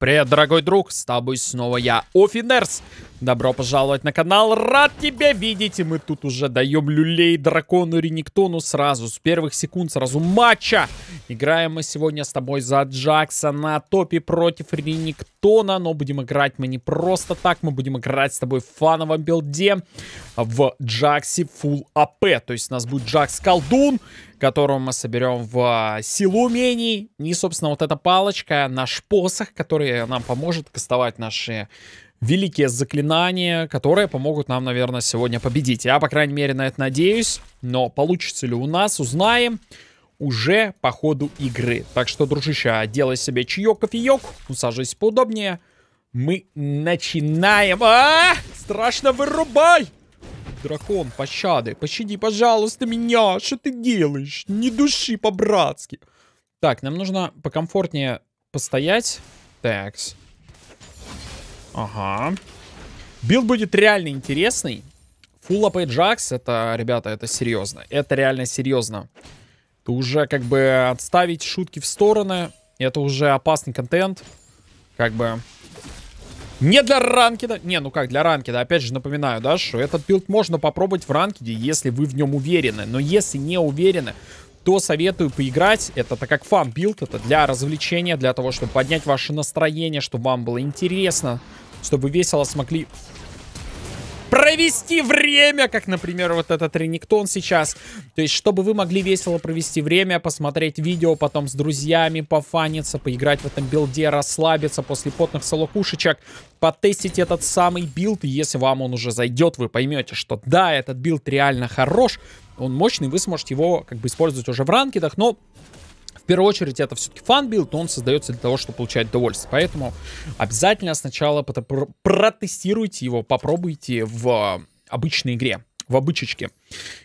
Привет, дорогой друг, с тобой снова я, Офинерс. Добро пожаловать на канал, рад тебя видеть, и мы тут уже даем люлей дракону Рениктону сразу, с первых секунд, сразу матча. Играем мы сегодня с тобой за Джакса на топе против Рениктона, но будем играть мы не просто так, мы будем играть с тобой в фановом билде в Джаксе Full AP, то есть у нас будет Джакс Колдун, которого мы соберем в а, силу умений, и, собственно, вот эта палочка, наш посох, который нам поможет кастовать наши великие заклинания, которые помогут нам, наверное, сегодня победить. Я, по крайней мере, на это надеюсь. Но получится ли у нас, узнаем уже по ходу игры. Так что, дружище, делай себе чаек, кофеек, усаживайся поудобнее. Мы начинаем. А, -а, -а! страшно вырубай! Дракон, пощады, пощади, пожалуйста, меня. Что ты делаешь? Не души по-братски. Так, нам нужно покомфортнее постоять. Такс. Ага. Билд будет реально интересный. Full AP Jax, это, ребята, это серьезно. Это реально серьезно. Это уже как бы отставить шутки в стороны. Это уже опасный контент. Как бы... Не для ранки, да? Не, ну как, для ранки, да. Опять же, напоминаю, да, что этот билд можно попробовать в ранкеде, если вы в нем уверены. Но если не уверены, то советую поиграть. Это так как фан-билд, это для развлечения, для того, чтобы поднять ваше настроение, чтобы вам было интересно, чтобы весело смогли провести время, как, например, вот этот Рениктон сейчас. То есть, чтобы вы могли весело провести время, посмотреть видео, потом с друзьями пофаниться, поиграть в этом билде, расслабиться после потных солокушечек, потестить этот самый билд. если вам он уже зайдет, вы поймете, что да, этот билд реально хорош, он мощный, вы сможете его как бы использовать уже в ранкетах, но первую очередь это все-таки фан-билд, он создается для того, чтобы получать удовольствие. Поэтому обязательно сначала протестируйте его, попробуйте в э, обычной игре в обычечке.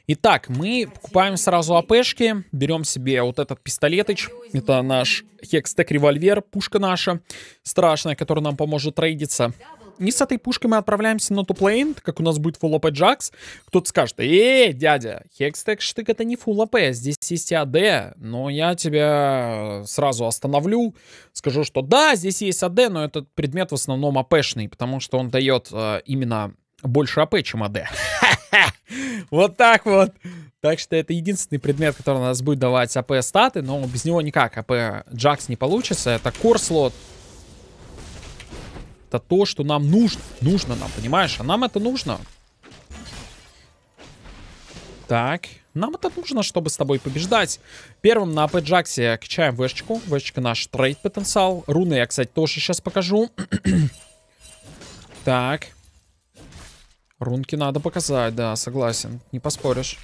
Итак, мы покупаем сразу АПшки, берем себе вот этот пистолетыч. Это наш хекстек-револьвер, пушка наша страшная, которая нам поможет трейдиться. И с этой пушкой мы отправляемся на туплейн, как у нас будет фулл АП Джакс. Кто-то скажет, эй, дядя, Хекстек штык это не фулл АП, здесь есть АД, но я тебя сразу остановлю, скажу, что да, здесь есть АД, но этот предмет в основном АПшный, потому что он дает э, именно больше АП, чем АД. Вот так вот. Так что это единственный предмет, который у нас будет давать АП статы, но без него никак АП Джакс не получится. Это корслот, это то, что нам нужно. Нужно нам, понимаешь? А нам это нужно. Так, нам это нужно, чтобы с тобой побеждать. Первым на АП Джаксе качаем вешечку. Вешечка наш трейд потенциал. Руны я, кстати, тоже сейчас покажу. так. Рунки надо показать, да, согласен. Не поспоришь.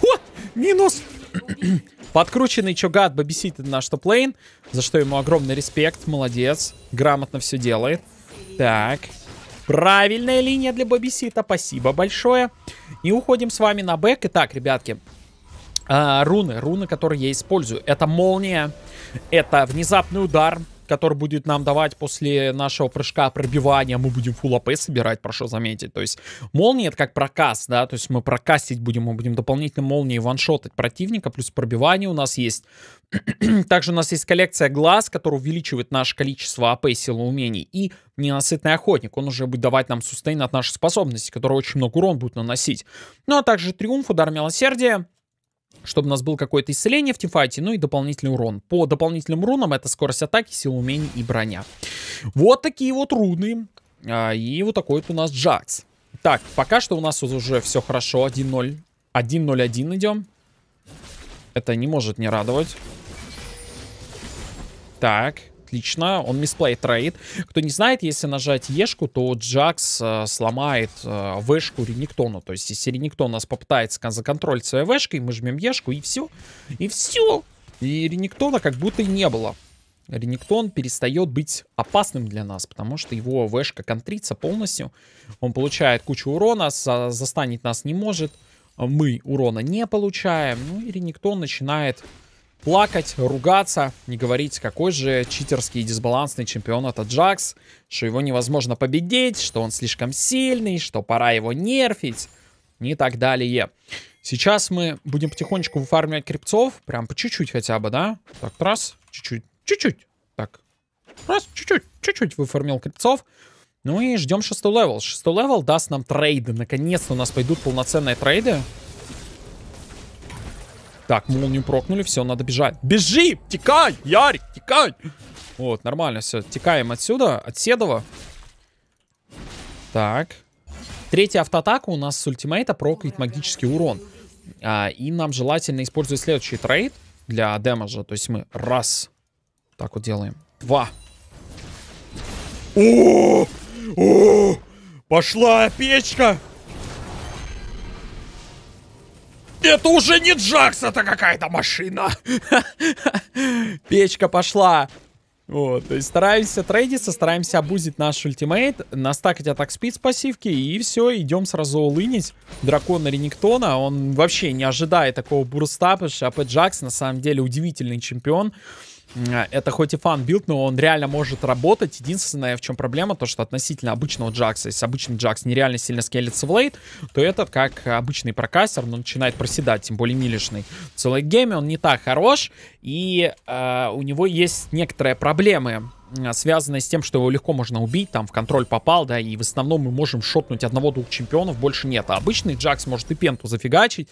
хо, Минус! Подкрученный Чугат бобесит наш топ-лейн, за что ему огромный респект, молодец, грамотно все делает. Так, правильная линия для бобесита, спасибо большое. И уходим с вами на бэк. Итак, ребятки, э, руны, руны, которые я использую, это молния, это внезапный удар, который будет нам давать после нашего прыжка пробивания, мы будем фул АП собирать, прошу заметить. То есть молния это как прокас, да, то есть мы прокасить будем, мы будем дополнительно молнии ваншотать противника, плюс пробивание у нас есть. Также у нас есть коллекция глаз, которая увеличивает наше количество АП, силы умений. И ненасытный охотник, он уже будет давать нам сустейн от наших способностей, которые очень много урон будет наносить. Ну а также триумф, удар милосердия чтобы у нас было какое-то исцеление в тимфайте, ну и дополнительный урон. По дополнительным рунам это скорость атаки, сила умений и броня. Вот такие вот руны. А, и вот такой вот у нас Джакс. Так, пока что у нас уже все хорошо. 1-0. 1-0-1 идем. Это не может не радовать. Так отлично. Он мисплей трейд. Кто не знает, если нажать Ешку, то Джакс э, сломает э, Вэшку Рениктону. То есть, если Рениктон нас попытается законтролить своей Вэшкой, мы жмем Ешку и все. И все. И Рениктона как будто и не было. Рениктон перестает быть опасным для нас, потому что его вэшка контрится полностью. Он получает кучу урона, за застанет нас не может. Мы урона не получаем. Ну и Рениктон начинает плакать, ругаться, не говорить, какой же читерский и дисбалансный чемпион это Джакс, что его невозможно победить, что он слишком сильный, что пора его нерфить и так далее. Сейчас мы будем потихонечку выфармливать крипцов, прям по чуть-чуть хотя бы, да? Так, раз, чуть-чуть, чуть-чуть, так, раз, чуть-чуть, чуть-чуть выформил крипцов. Ну и ждем шестой левел. Шестой левел даст нам трейды. Наконец-то у нас пойдут полноценные трейды. Так, молнию прокнули, все, надо бежать. Бежи! Текай! Ярик, текай! Вот, нормально, все. Текаем отсюда, от Седова. Так. Третья автоатака у нас с ультимейта прокает магический урон. А, и нам желательно использовать следующий трейд для демажа. То есть мы раз. Так вот делаем. Два. О! О! Пошла печка! Это уже не Джакс, это какая-то машина. Печка пошла. Вот, то есть стараемся трейдиться, стараемся обузить наш ультимейт, настакать атак спид с пассивки, и все, идем сразу улынить дракона Рениктона. Он вообще не ожидает такого бурста, а потому что АП Джакс на самом деле удивительный чемпион. Э, это хоть и фан-билд, но он реально может работать. Единственное, в чем проблема, то что относительно обычного Джакса, если обычный Джакс нереально сильно скелется в лейт, то этот, как обычный прокастер, но ну, начинает проседать, тем более милишный. В целой гейме он не так хорош, и э, у него есть некоторые проблемы э, связанная с тем, что его легко можно убить, там в контроль попал, да, и в основном мы можем шотнуть одного-двух чемпионов, больше нет. А обычный Джакс может и пенту зафигачить,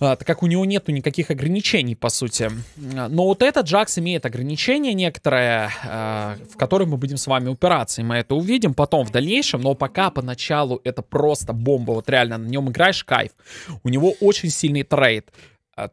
а, так как у него нету никаких ограничений, по сути. А, но вот этот Джакс имеет ограничение некоторое, а, в которое мы будем с вами упираться, и мы это увидим потом в дальнейшем, но пока поначалу это просто бомба, вот реально, на нем играешь, кайф. У него очень сильный трейд.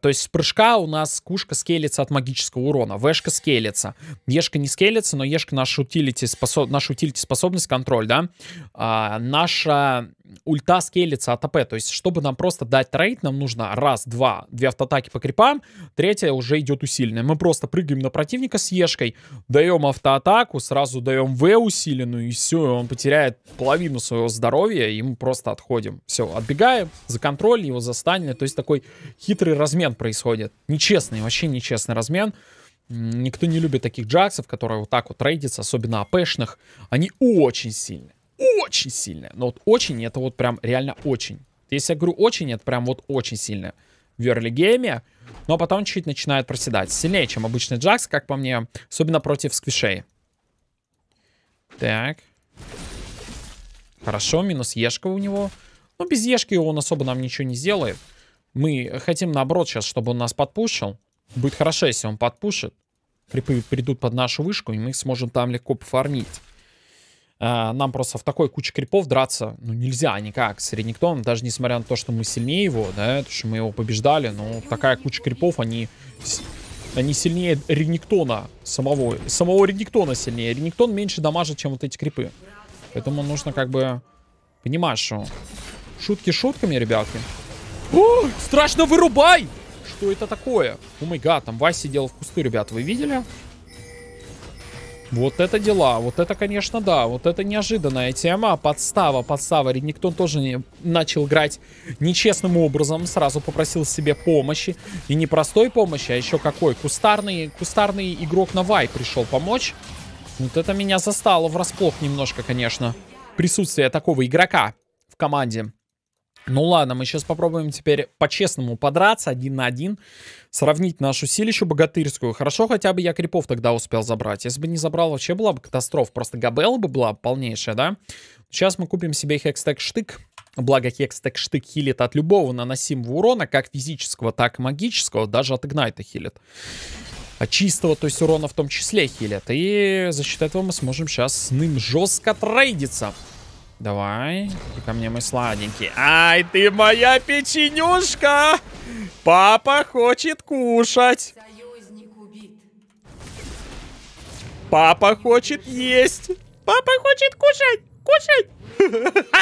То есть с прыжка у нас кушка скелится от магического урона, вешка скелится. Ешка не скелится, но ешка наша утилити, способ... наша утилити способность контроль, да? А, наша ульта скейлится от АП. То есть, чтобы нам просто дать трейд, нам нужно раз, два, две автоатаки по крипам, третья уже идет усиленная. Мы просто прыгаем на противника с Ешкой, даем автоатаку, сразу даем В усиленную, и все, он потеряет половину своего здоровья, и мы просто отходим. Все, отбегаем, за контроль его застанили. То есть, такой хитрый размен происходит. Нечестный, вообще нечестный размен. Никто не любит таких джаксов, которые вот так вот трейдятся, особенно АПшных. Они очень сильны очень сильная. Но вот очень, это вот прям реально очень. Если я говорю очень, это прям вот очень сильно в early game, но потом чуть начинает проседать. Сильнее, чем обычный Джакс, как по мне, особенно против сквишей. Так. Хорошо, минус Ешка у него. но без Ешки он особо нам ничего не сделает. Мы хотим, наоборот, сейчас, чтобы он нас подпушил. Будет хорошо, если он подпушит. Припы придут под нашу вышку, и мы сможем там легко пофармить. А, нам просто в такой куче крипов драться, ну, нельзя никак с Ренниктоном, даже несмотря на то, что мы сильнее его, да, то, что мы его побеждали, но такая куча крипов, они, они сильнее Ренниктона самого, самого Ренниктона сильнее. Ренниктон меньше дамажит, чем вот эти крипы. Поэтому нужно как бы понимать, что шутки шутками, ребятки. О, страшно вырубай! Что это такое? О май гад, там Вася сидел в кусты, ребят, вы видели? Вот это дела, вот это, конечно, да, вот это неожиданная тема, подстава, подстава. Редниктон тоже не, начал играть нечестным образом, сразу попросил себе помощи, и не простой помощи, а еще какой, кустарный, кустарный игрок на вай пришел помочь. Вот это меня застало врасплох немножко, конечно, присутствие такого игрока в команде. Ну ладно, мы сейчас попробуем теперь по-честному подраться один на один, сравнить нашу силищу богатырскую. Хорошо, хотя бы я крипов тогда успел забрать. Если бы не забрал, вообще была бы катастрофа. Просто габелла бы была полнейшая, да? Сейчас мы купим себе хекстек-штык. Благо хекстек-штык хилит от любого наносимого урона, как физического, так и магического. Даже от игнайта хилит. От чистого, то есть урона в том числе хилит. И за счет этого мы сможем сейчас с ним жестко трейдиться. Давай. ты ко мне мой сладенький. Ай, ты моя печенюшка! Папа хочет кушать. Папа хочет есть. Папа хочет кушать. Кушать.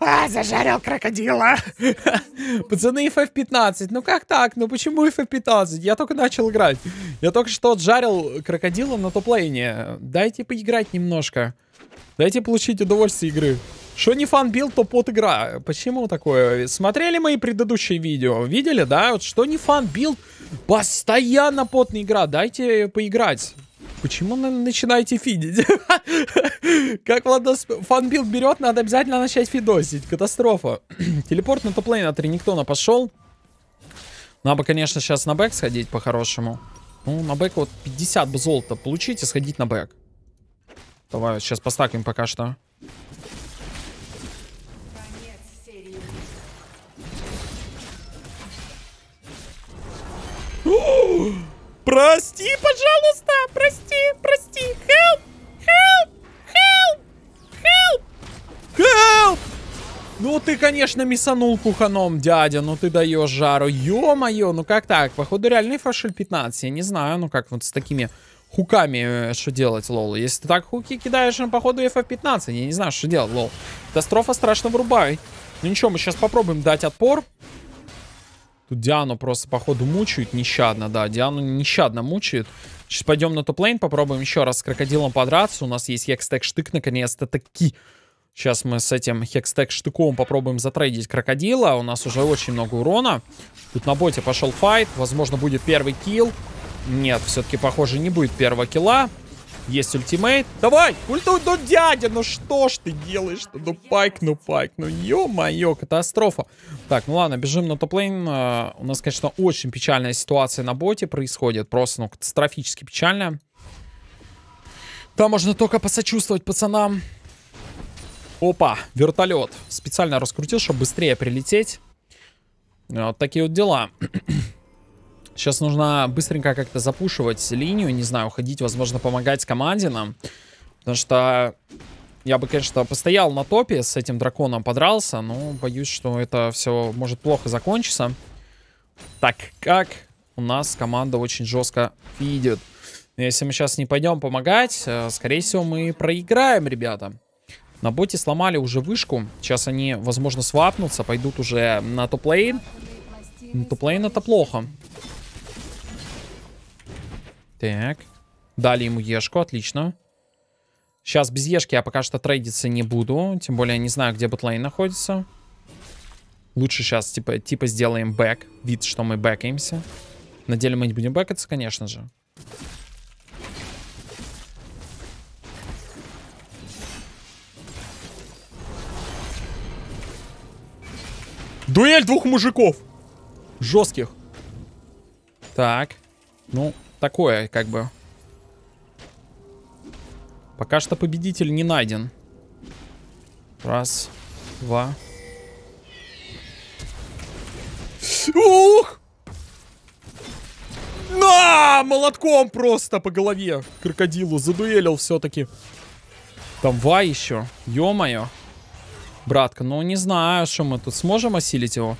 А, зажарил крокодила. Пацаны, FF15. Ну как так? Ну почему FF15? Я только начал играть. Я только что отжарил крокодила на топлейне. Дайте поиграть немножко. Дайте получить удовольствие игры. Что не фан билд, то под игра. Почему такое? Смотрели мои предыдущие видео? Видели, да? Вот что не фан билд, постоянно потная игра. Дайте поиграть. Почему начинаете фидить? Как Владос фанбилд берет, надо обязательно начать фидосить. Катастрофа. Телепорт на топлейн от а Рениктона пошел. Надо конечно, сейчас на бэк сходить по-хорошему. Ну, на бэк вот 50 бы золота получить и сходить на бэк. Давай, сейчас постакаем пока что. Прости, пожалуйста, прости, прости. Help, help, help, help, help. Ну ты, конечно, мясанул пуханом, дядя, ну ты даешь жару. Ё-моё, ну как так? Походу реальный фашель 15, я не знаю, ну как вот с такими хуками э, что делать, лол. Если ты так хуки кидаешь, ну, походу, FF15. Я не знаю, что делать, лол. Катастрофа страшно вырубай. Ну ничего, мы сейчас попробуем дать отпор. Тут Диану просто, походу, мучают нещадно, да. Диану нещадно мучают. Сейчас пойдем на топ-лейн, попробуем еще раз с крокодилом подраться. У нас есть хекстек-штык, наконец-то таки. Сейчас мы с этим хекстек-штыком попробуем затрейдить крокодила. У нас уже очень много урона. Тут на боте пошел файт. Возможно, будет первый килл. Нет, все-таки, похоже, не будет первого кила. Есть ультимейт. Давай! Ульту, ну, дядя, ну что ж ты делаешь-то? Ну, ну, пайк, ну, пайк. Ну, ё-моё, катастрофа. Так, ну ладно, бежим на топлейн. Uh, у нас, конечно, очень печальная ситуация на боте происходит. Просто, ну, катастрофически печальная. Там можно только посочувствовать пацанам. Опа, вертолет. Специально раскрутил, чтобы быстрее прилететь. Э, вот такие вот дела. Сейчас нужно быстренько как-то запушивать линию, не знаю, уходить, возможно, помогать команде нам. Потому что я бы, конечно, постоял на топе, с этим драконом подрался, но боюсь, что это все может плохо закончиться. Так как у нас команда очень жестко фидит. Если мы сейчас не пойдем помогать, э, скорее всего, мы проиграем, ребята. На боте сломали уже вышку. Сейчас они, возможно, свапнутся, пойдут уже на топ-лейн. Топ-лейн это плохо. Так. Дали ему Ешку, отлично. Сейчас без Ешки я пока что трейдиться не буду. Тем более я не знаю, где ботлейн находится. Лучше сейчас типа, типа сделаем бэк. Вид, что мы бэкаемся. На деле мы не будем бэкаться, конечно же. Дуэль двух мужиков. Жестких. Так. Ну, такое, как бы. Пока что победитель не найден. Раз, два. Ух! На! Молотком просто по голове крокодилу задуэлил все-таки. Там Ва еще. Ё-моё. Братка, ну не знаю, что мы тут сможем осилить его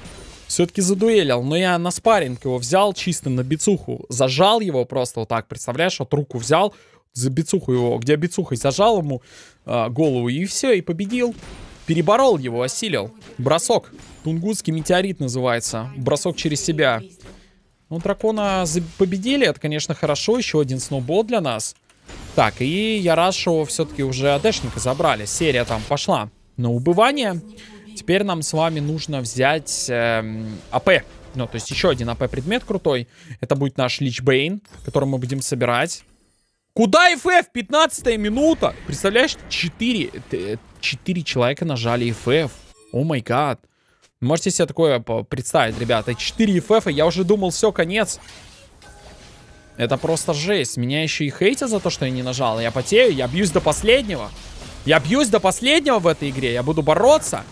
все-таки задуэлил, но я на спарринг его взял чисто на бицуху, зажал его просто вот так, представляешь, вот руку взял, за бицуху его, где бицухой зажал ему э, голову и все, и победил. Переборол его, осилил. Бросок. Тунгусский метеорит называется. Бросок через себя. Ну, дракона победили, это, конечно, хорошо. Еще один сноубол для нас. Так, и я рад, что все-таки уже АДшника забрали. Серия там пошла на убывание. Теперь нам с вами нужно взять э, АП. Ну, то есть еще один АП-предмет крутой. Это будет наш лич бейн, который мы будем собирать. Куда ФФ? 15 минута. Представляешь, 4, 4 э, человека нажали ФФ. О май гад. Можете себе такое э, представить, ребята. 4 ФФ, я уже думал, все, конец. Это просто жесть. Меня еще и хейтят за то, что я не нажал. Я потею, я бьюсь до последнего. Я бьюсь до последнего в этой игре. Я буду бороться.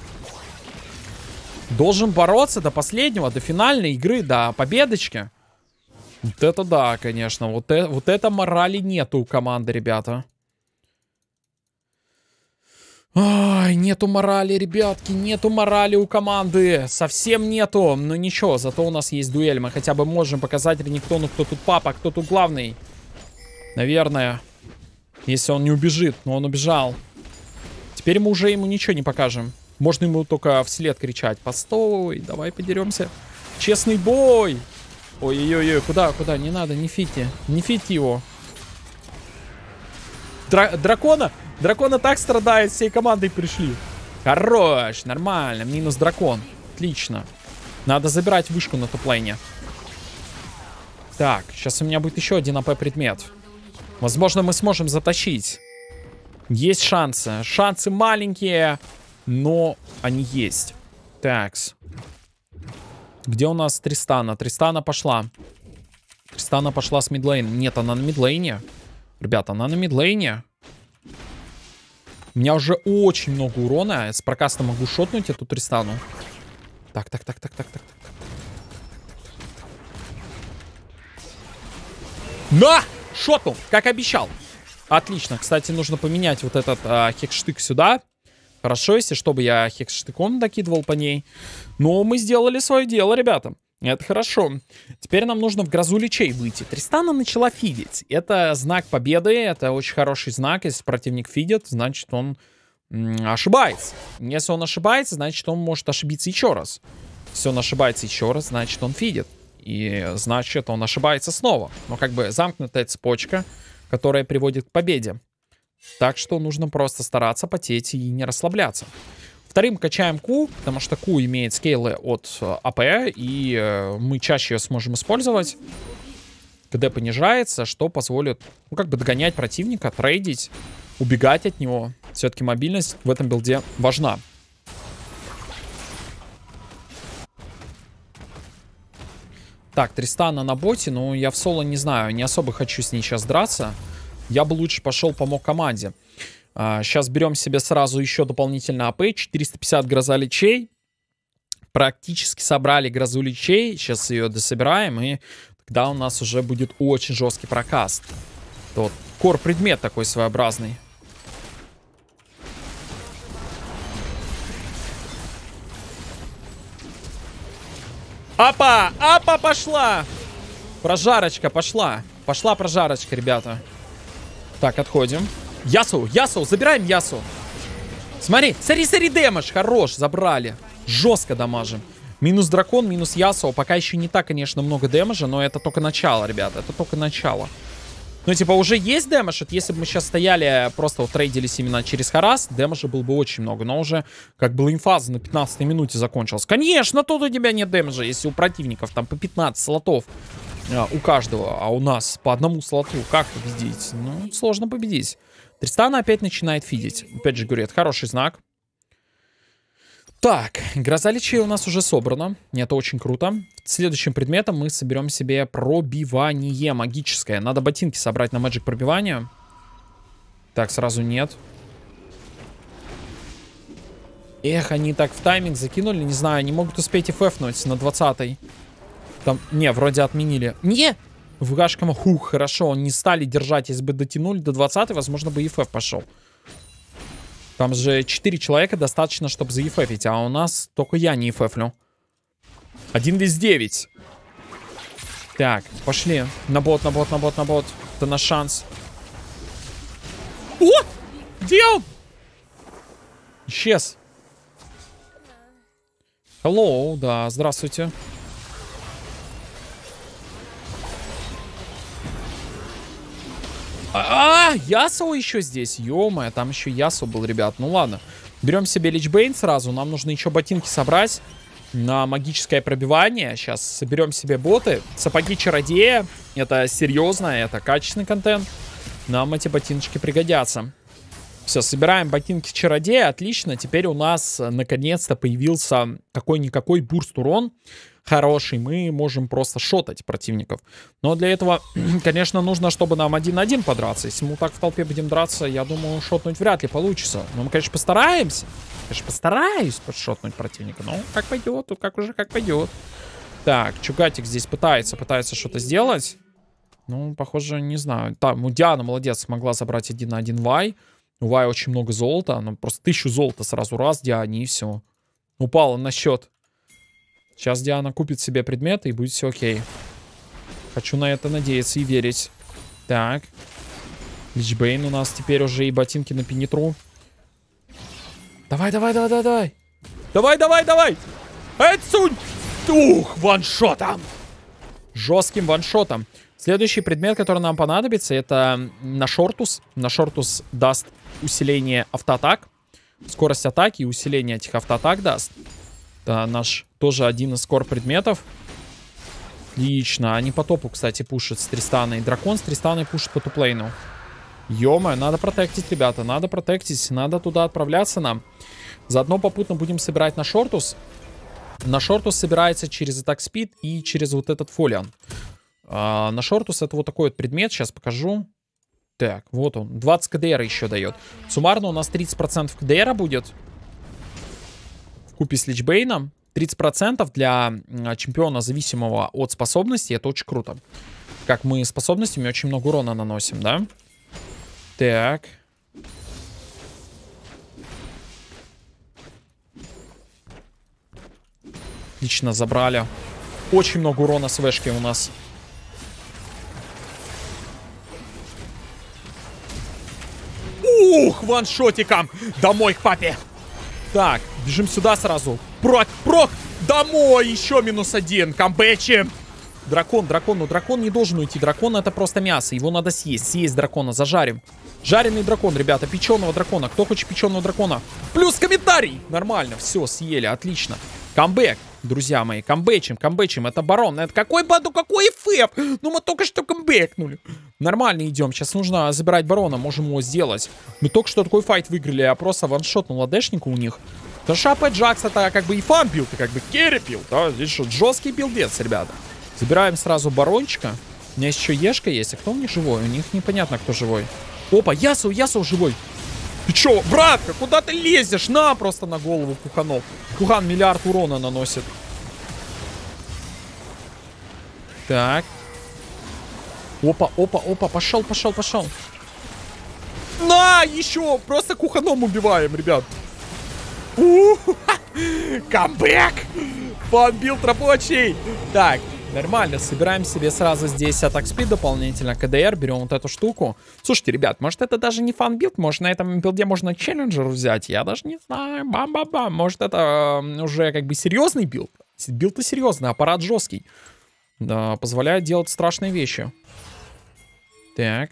Должен бороться до последнего, до финальной игры, до победочки. Вот это да, конечно. Вот, э вот это морали нету у команды, ребята. Ай, нету морали, ребятки, нету морали у команды. Совсем нету. Но ну ничего, зато у нас есть дуэль. Мы хотя бы можем показать или никто, ну кто тут папа, кто тут главный. Наверное. Если он не убежит, но он убежал. Теперь мы уже ему ничего не покажем. Можно ему только вслед кричать. Постой, давай подеремся. Честный бой! Ой-ой-ой, куда, куда? Не надо, не фити. Не фити его. Дра дракона? Дракона так страдает, всей командой пришли. Хорош, нормально, минус дракон. Отлично. Надо забирать вышку на топлейне. Так, сейчас у меня будет еще один АП-предмет. Возможно, мы сможем затащить. Есть шансы. Шансы маленькие но они есть. Такс. Где у нас Тристана? Тристана пошла. Тристана пошла с мидлейн. Нет, она на мидлейне. Ребята, она на мидлейне. У меня уже очень много урона. Я с прокаста могу шотнуть эту Тристану. Так, так, так, так, так, так, так. На! Шотнул, как обещал. Отлично. Кстати, нужно поменять вот этот а, хекштык сюда. Хорошо, если чтобы я хекс-штыком докидывал по ней. Но мы сделали свое дело, ребята. Это хорошо. Теперь нам нужно в грозу лечей выйти. Тристана начала фидить. Это знак победы, это очень хороший знак. Если противник фидит, значит он ошибается. Если он ошибается, значит он может ошибиться еще раз. Если он ошибается еще раз, значит он фидит. И значит он ошибается снова. Но как бы замкнутая цепочка, которая приводит к победе. Так что нужно просто стараться потеть и не расслабляться. Вторым качаем Q, потому что Q имеет скейлы от э, АП, и э, мы чаще ее сможем использовать. КД понижается, что позволит, ну, как бы догонять противника, трейдить, убегать от него. Все-таки мобильность в этом билде важна. Так, Тристана на боте, ну я в соло не знаю, не особо хочу с ней сейчас драться я бы лучше пошел помог команде. А, сейчас берем себе сразу еще дополнительно АП. 450 гроза лечей. Практически собрали грозу лечей. Сейчас ее дособираем. И тогда у нас уже будет очень жесткий прокаст. Тот кор-предмет такой своеобразный. Апа! Апа пошла! Прожарочка пошла. Пошла прожарочка, Ребята. Так, отходим. Ясу, Ясу, забираем Ясу. Смотри, смотри, смотри, демедж. Хорош, забрали. Жестко дамажим. Минус дракон, минус Ясу, Пока еще не так, конечно, много дэмэджа, но это только начало, ребята. Это только начало. Ну, типа, уже есть дэмэдж. Вот если бы мы сейчас стояли, просто вот трейдились именно через Харас, дэмэджа было бы очень много. Но уже, как было инфаза, на 15 минуте закончилась. Конечно, тут у тебя нет дэмэджа, если у противников там по 15 слотов. А, у каждого, а у нас по одному слоту. Как победить? Ну, сложно победить. Тристана опять начинает фидить. Опять же говорю, это хороший знак. Так, гроза лечей у нас уже собрана. Это очень круто. Следующим предметом мы соберем себе пробивание магическое. Надо ботинки собрать на мэджик пробивание. Так, сразу нет. Эх, они так в тайминг закинули. Не знаю, не могут успеть и фэфнуть на 20 -й. Там, не, вроде отменили. Не! В Гашкома, хух, хорошо, не стали держать. Если бы дотянули до 20 возможно, бы ЕФФ пошел. Там же 4 человека достаточно, чтобы за заефефить, а у нас только я не ефефлю. 1 весь 9. Так, пошли. На бот, на бот, на бот, на бот. Это наш шанс. О! Где он? Исчез. Hello, да, здравствуйте. А, Ясо еще здесь. Ё-моё, там еще Ясо был, ребят. Ну ладно. Берем себе Личбейн сразу. Нам нужно еще ботинки собрать на магическое пробивание. Сейчас соберем себе боты. Сапоги чародея. Это серьезно, это качественный контент. Нам эти ботиночки пригодятся. Все, собираем ботинки чародея. Отлично. Теперь у нас наконец-то появился какой-никакой бурст урон хороший, мы можем просто шотать противников. Но для этого, конечно, нужно, чтобы нам один на один подраться. Если мы так в толпе будем драться, я думаю, шотнуть вряд ли получится. Но мы, конечно, постараемся. Конечно, постараюсь подшотнуть противника. Ну, как пойдет, тут как уже как пойдет. Так, Чугатик здесь пытается, пытается что-то сделать. Ну, похоже, не знаю. Там, ну, Диана молодец, смогла забрать один на один Вай. У Вай очень много золота. Она просто тысячу золота сразу раз Диане, и все. Упала на счет. Сейчас Диана купит себе предметы и будет все окей. Хочу на это надеяться и верить. Так. Личбейн у нас теперь уже и ботинки на пенитру. Давай, давай, давай, давай, давай. Давай, давай, давай. Эцунь! Ух, ваншотом. Жестким ваншотом. Следующий предмет, который нам понадобится, это на шортус. На шортус даст усиление автоатак. Скорость атаки и усиление этих автоатак даст. Это наш тоже один из кор предметов. Отлично. Они по топу, кстати, пушат с Тристаной. Дракон с Тристаной пушит по туплейну. Ё-моё, надо протектить, ребята. Надо протектить. Надо туда отправляться нам. Заодно попутно будем собирать на шортус. На шортус собирается через атак спид и через вот этот фолиан. А, на шортус это вот такой вот предмет. Сейчас покажу. Так, вот он. 20 КДР еще дает. Суммарно у нас 30% КДР будет купе с Личбейном. 30% для чемпиона, зависимого от способности, это очень круто. Как мы способностями очень много урона наносим, да? Так. Отлично, забрали. Очень много урона с вешкой у нас. Ух, ваншотиком! Домой к папе! Так, бежим сюда сразу. Прок, прок! Домой! Еще минус один. Камбэчи! Дракон, дракон, но ну дракон не должен уйти. Дракон это просто мясо. Его надо съесть. Съесть дракона, зажарим. Жареный дракон, ребята. Печеного дракона. Кто хочет печеного дракона? Плюс комментарий! Нормально, все, съели, отлично. Камбэк друзья мои. Камбэчим, камбэчим, это барон. Это какой банду, какой ФФ? Ну мы только что камбэкнули. Нормально идем. Сейчас нужно забирать барона, можем его сделать. Мы только что такой файт выиграли, я просто ваншотнул ладешнику у них. Да шапа Джакс это а как бы и фан бил, ты как бы керри пил, да? Здесь что, жесткий билдец, ребята. Забираем сразу барончика. У меня еще Ешка есть, а кто у них живой? У них непонятно, кто живой. Опа, Ясу, Ясу живой. Ты чё, братка, куда ты лезешь? На, просто на голову Куханов. Кухан миллиард урона наносит. Так. Опа, опа, опа, пошел, пошел, пошел. На, еще, просто Куханом убиваем, ребят. -у Камбэк! Бомбил рабочий! Так, Нормально, собираем себе сразу здесь атак спид дополнительно, КДР, берем вот эту штуку. Слушайте, ребят, может это даже не фан билд, может на этом билде можно челленджер взять, я даже не знаю, бам-бам-бам, может это уже как бы серьезный билд. Билд-то серьезный, аппарат жесткий. Да, позволяет делать страшные вещи. Так.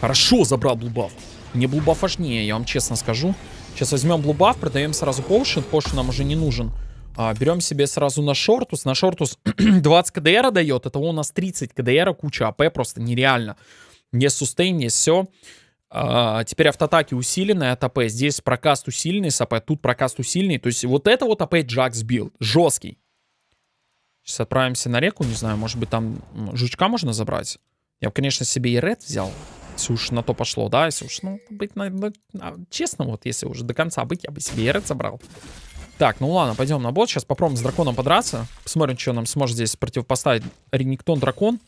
Хорошо забрал блубаф. Мне блубаф важнее, я вам честно скажу. Сейчас возьмем блубав, продаем сразу поушен. Поушен нам уже не нужен. А, берем себе сразу на шортус. На шортус 20 кдр дает. Этого у нас 30 кдр, куча АП, просто нереально. не сустейн, есть все. А, теперь автотаки усиленные от АП. Здесь прокаст усиленный с АП, тут прокаст усиленный. То есть вот это вот АП Джакс билд. Жесткий. Сейчас отправимся на реку, не знаю, может быть там жучка можно забрать. Я бы, конечно, себе и ред взял если уж на то пошло, да, если уж, ну, быть, надо, а, честно, вот, если уже до конца быть, я бы себе эрет забрал. Так, ну ладно, пойдем на бот. Сейчас попробуем с драконом подраться. Посмотрим, что нам сможет здесь противопоставить Рениктон дракон.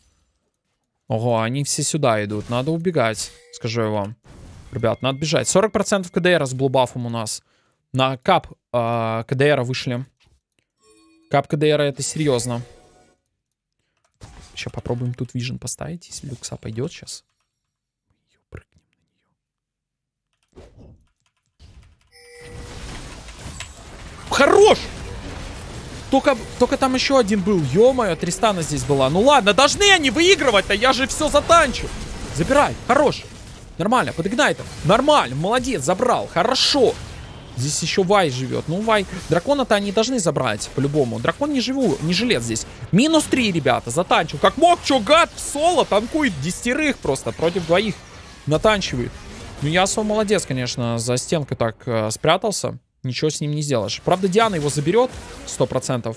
Ого, они все сюда идут. Надо убегать, скажу я вам. Ребят, надо бежать. 40% КДР с блубафом у нас. На кап э, а, КДР вышли. Кап КДР это серьезно. Сейчас попробуем тут вижен поставить, если люкса пойдет сейчас. Хорош! Только, только там еще один был. Ё-моё, Тристана здесь была. Ну ладно, должны они выигрывать-то. А я же все затанчу. Забирай. Хорош. Нормально, под там. Нормально, молодец, забрал. Хорошо. Здесь еще Вай живет. Ну, Вай... Дракона-то они должны забрать, по-любому. Дракон не живу, не жилец здесь. Минус три, ребята, затанчил. Как мог, чё, гад, в соло танкует десятерых просто против двоих. Натанчивает. Ну, Ясо молодец, конечно, за стенкой так э, спрятался. Ничего с ним не сделаешь. Правда, Диана его заберет 100%.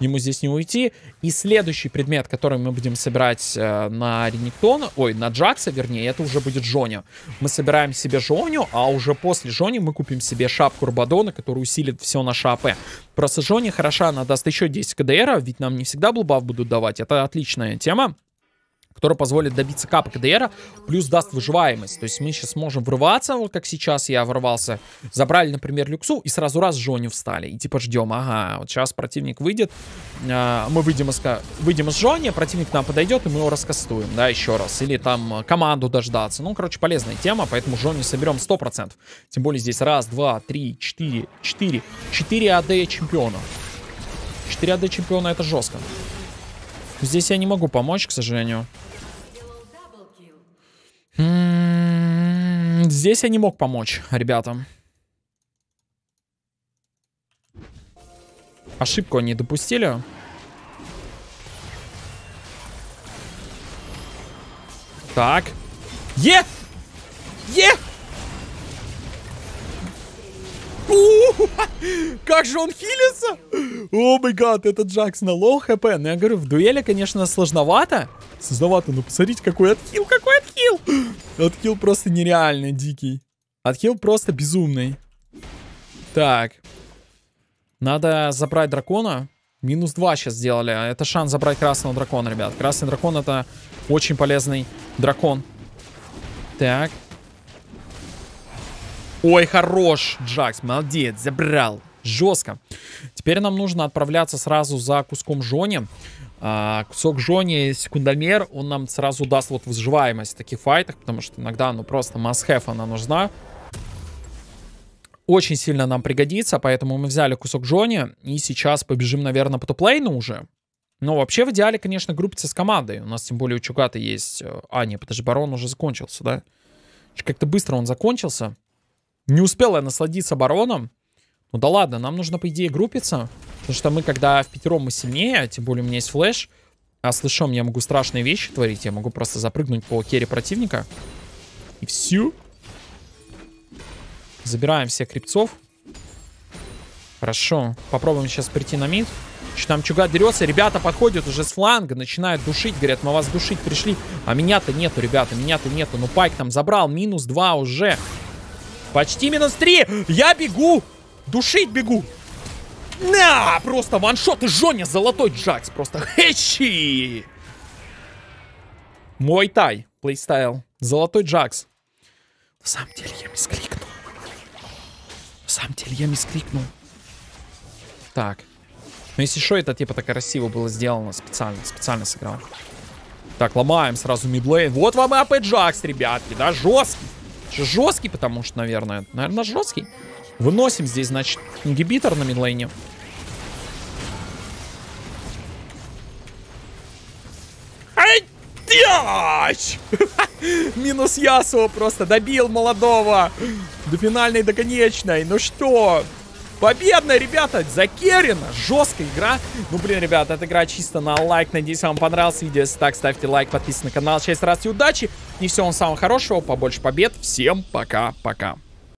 Ему здесь не уйти. И следующий предмет, который мы будем собирать э, на Рениктона, ой, на Джакса, вернее, это уже будет Жоня. Мы собираем себе Жоню, а уже после Жони мы купим себе шапку Рабадона, которая усилит все наше АП. Просто Жоня хороша, она даст еще 10 КДР, ведь нам не всегда блубав будут давать. Это отличная тема который позволит добиться капа КДРа, плюс даст выживаемость. То есть мы сейчас можем врываться, вот как сейчас я ворвался, забрали, например, люксу и сразу раз Жоню встали. И типа ждем, ага, вот сейчас противник выйдет, а, мы выйдем из, выйдем из Жони, противник нам подойдет, и мы его раскастуем, да, еще раз. Или там команду дождаться. Ну, короче, полезная тема, поэтому Жони соберем 100%. Тем более здесь раз, два, три, четыре, четыре, четыре АД чемпиона. четыре АД чемпиона это жестко. Здесь я не могу помочь, к сожалению. М-м-м, здесь я не мог помочь, ребятам. Ошибку они допустили. Так. Е! Е! Как же он хилится? О май гад, этот Джакс на лоу хп. Но ну, я говорю, в дуэли, конечно, сложновато. Сложновато, но ну, посмотрите, какой отхил, какой Отхил Откил просто нереально дикий. Отхил просто безумный. Так. Надо забрать дракона. Минус 2 сейчас сделали. Это шанс забрать красного дракона, ребят. Красный дракон это очень полезный дракон. Так. Ой, хорош, Джакс, молодец, забрал. Жестко. Теперь нам нужно отправляться сразу за куском Жони. А, кусок Жони, секундомер, он нам сразу даст вот выживаемость в таких файтах, потому что иногда, ну, просто must-have она нужна. Очень сильно нам пригодится, поэтому мы взяли кусок Жони и сейчас побежим, наверное, по топлейну уже. Но вообще в идеале, конечно, группиться с командой. У нас тем более у Чугата есть... Э, а, нет, подожди, Барон уже закончился, да? Как-то быстро он закончился. Не успел я насладиться Бароном. Ну да ладно, нам нужно, по идее, группиться. Потому что мы, когда в пятером мы сильнее, тем более у меня есть флеш. А с флешом я могу страшные вещи творить. Я могу просто запрыгнуть по керри противника. И все. Забираем всех крипцов. Хорошо. Попробуем сейчас прийти на мид. Что там чуга дерется. Ребята подходят уже с фланга, начинают душить. Говорят, мы вас душить пришли. А меня-то нету, ребята, меня-то нету. Ну, Пайк там забрал. Минус два уже. Почти минус три. Я бегу. Душить бегу. На! Просто ваншот и Жоня золотой джакс. Просто хэчи! Мой тай. Плейстайл. Золотой джакс. На самом деле я мискликнул. На самом деле я мискликнул. Так. Ну если что, это типа так красиво было сделано. Специально, специально сыграл. Так, ломаем сразу мидлейн. Вот вам и АП Джакс, ребятки, да, жесткий. Жесткий, потому что, наверное, наверное, жесткий. Выносим здесь, значит, ингибитор на мидлейне. Яч! Минус Ясу просто добил молодого. До финальной, до конечной. Ну что? Победная, ребята, за Керина. Жесткая игра. Ну, блин, ребята, эта игра чисто на лайк. Надеюсь, вам понравилось видео. Если так, ставьте лайк, подписывайтесь на канал. Часть раз и удачи. Не всего вам самого хорошего, побольше побед. Всем пока-пока.